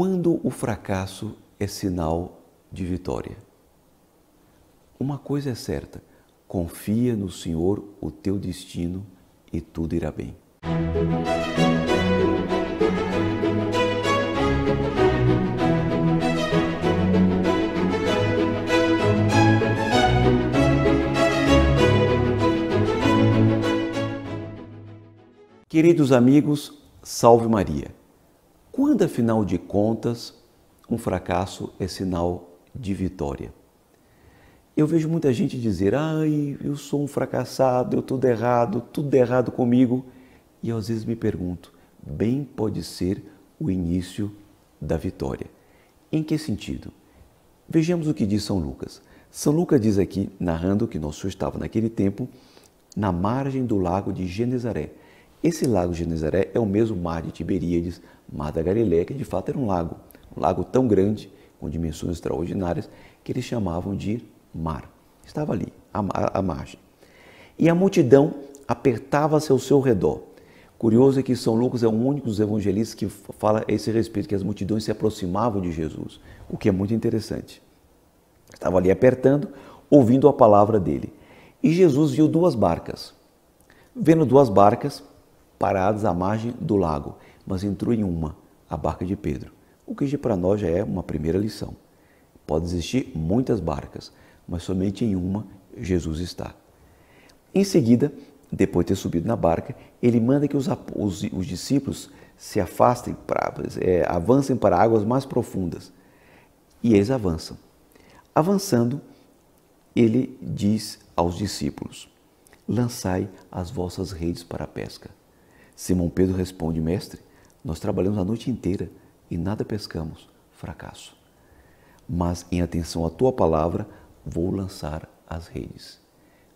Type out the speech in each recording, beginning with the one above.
Quando o fracasso é sinal de vitória? Uma coisa é certa: confia no Senhor o teu destino e tudo irá bem. Queridos amigos, salve Maria! Quando, afinal de contas, um fracasso é sinal de vitória? Eu vejo muita gente dizer: ai, eu sou um fracassado, eu tudo errado, tudo errado comigo. E eu, às vezes me pergunto: bem pode ser o início da vitória. Em que sentido? Vejamos o que diz São Lucas. São Lucas diz aqui, narrando que nosso estava naquele tempo na margem do lago de Genezaré, esse lago de Genezaré é o mesmo mar de Tiberíades, mar da Galileia, que de fato era um lago, um lago tão grande, com dimensões extraordinárias, que eles chamavam de mar. Estava ali, à, à margem. E a multidão apertava-se ao seu redor. Curioso é que São Lucas é o único dos evangelistas que fala a esse respeito, que as multidões se aproximavam de Jesus, o que é muito interessante. Estava ali apertando, ouvindo a palavra dele. E Jesus viu duas barcas. Vendo duas barcas, parados à margem do lago, mas entrou em uma, a barca de Pedro, o que para nós já é uma primeira lição. Pode existir muitas barcas, mas somente em uma Jesus está. Em seguida, depois de ter subido na barca, ele manda que os, os, os discípulos se afastem, pra, é, avancem para águas mais profundas. E eles avançam. Avançando, ele diz aos discípulos: Lançai as vossas redes para a pesca. Simão Pedro responde: Mestre, nós trabalhamos a noite inteira e nada pescamos. Fracasso. Mas em atenção à tua palavra, vou lançar as redes.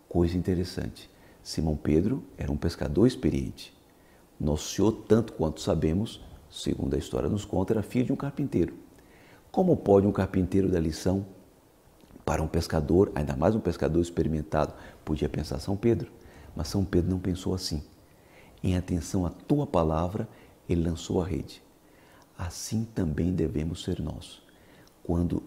Coisa interessante. Simão Pedro era um pescador experiente. Nosso Senhor, tanto quanto sabemos, segundo a história nos conta, era filho de um carpinteiro. Como pode um carpinteiro dar lição para um pescador, ainda mais um pescador experimentado? Podia pensar São Pedro, mas São Pedro não pensou assim em atenção à tua palavra, ele lançou a rede. Assim também devemos ser nós. Quando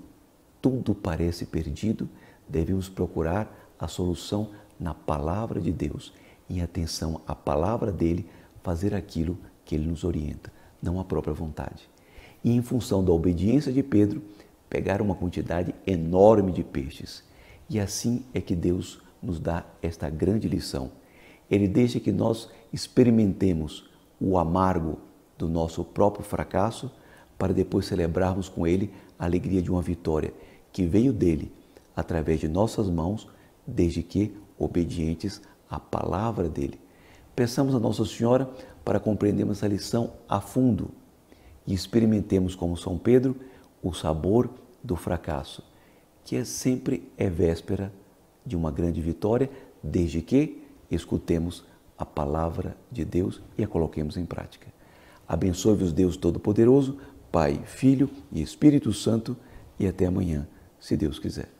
tudo parece perdido, devemos procurar a solução na palavra de Deus, em atenção à palavra dele, fazer aquilo que ele nos orienta, não a própria vontade. E em função da obediência de Pedro, pegar uma quantidade enorme de peixes. E assim é que Deus nos dá esta grande lição ele deixa que nós experimentemos o amargo do nosso próprio fracasso para depois celebrarmos com Ele a alegria de uma vitória que veio dele através de nossas mãos, desde que obedientes à palavra dele. Peçamos a Nossa Senhora para compreendermos essa lição a fundo e experimentemos, como São Pedro, o sabor do fracasso, que é sempre é véspera de uma grande vitória, desde que escutemos a palavra de Deus e a coloquemos em prática. Abençoe-vos, Deus Todo-Poderoso, Pai, Filho e Espírito Santo, e até amanhã, se Deus quiser.